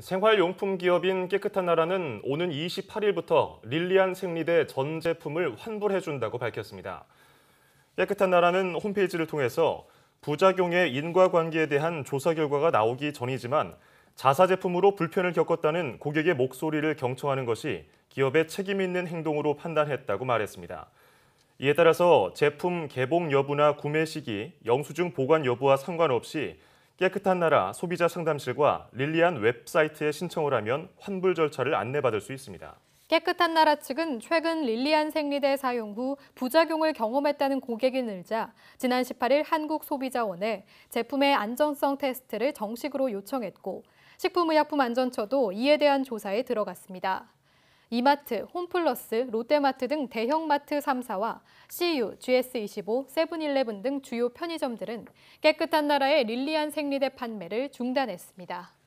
생활용품 기업인 깨끗한 나라는 오는 28일부터 릴리안 생리대 전 제품을 환불해준다고 밝혔습니다. 깨끗한 나라는 홈페이지를 통해서 부작용의 인과관계에 대한 조사 결과가 나오기 전이지만 자사 제품으로 불편을 겪었다는 고객의 목소리를 경청하는 것이 기업의 책임 있는 행동으로 판단했다고 말했습니다. 이에 따라서 제품 개봉 여부나 구매 시기, 영수증 보관 여부와 상관없이 깨끗한 나라 소비자 상담실과 릴리안 웹사이트에 신청을 하면 환불 절차를 안내받을 수 있습니다. 깨끗한 나라 측은 최근 릴리안 생리대 사용 후 부작용을 경험했다는 고객이 늘자 지난 18일 한국소비자원에 제품의 안전성 테스트를 정식으로 요청했고 식품의약품안전처도 이에 대한 조사에 들어갔습니다. 이마트, 홈플러스, 롯데마트 등 대형마트 3사와 CU, GS25, 세븐일레븐 등 주요 편의점들은 깨끗한 나라의 릴리안 생리대 판매를 중단했습니다.